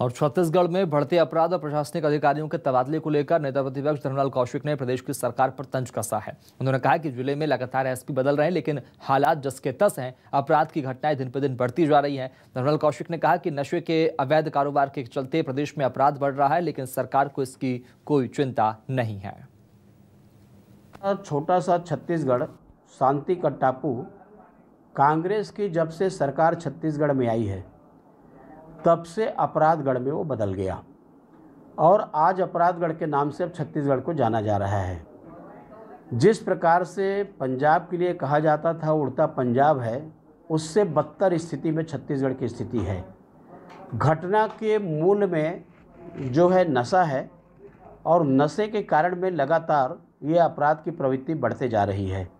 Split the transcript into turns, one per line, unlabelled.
और छत्तीसगढ़ में बढ़ते अपराध और प्रशासनिक अधिकारियों के तबादले को लेकर नेता प्रतिपक्ष धर्मलाल कौशिक ने प्रदेश की सरकार पर तंज कसा है उन्होंने कहा कि जिले में लगातार एसपी बदल रहे हैं लेकिन हालात जस के तस हैं अपराध की घटनाएं दिन पर दिन बढ़ती जा रही हैं धर्मलाल कौशिक ने कहा कि नशे के अवैध कारोबार के चलते प्रदेश में अपराध बढ़ रहा है लेकिन सरकार को इसकी कोई चिंता नहीं है
छोटा सा छत्तीसगढ़ शांति का टापू कांग्रेस की जब से सरकार छत्तीसगढ़ में आई है तब से अपराधगढ़ में वो बदल गया और आज अपराधगढ़ के नाम से अब छत्तीसगढ़ को जाना जा रहा है जिस प्रकार से पंजाब के लिए कहा जाता था उड़ता पंजाब है उससे बदतर स्थिति में छत्तीसगढ़ की स्थिति है घटना के मूल में जो है नशा है और नशे के कारण में लगातार ये अपराध की प्रवृत्ति बढ़ते जा रही है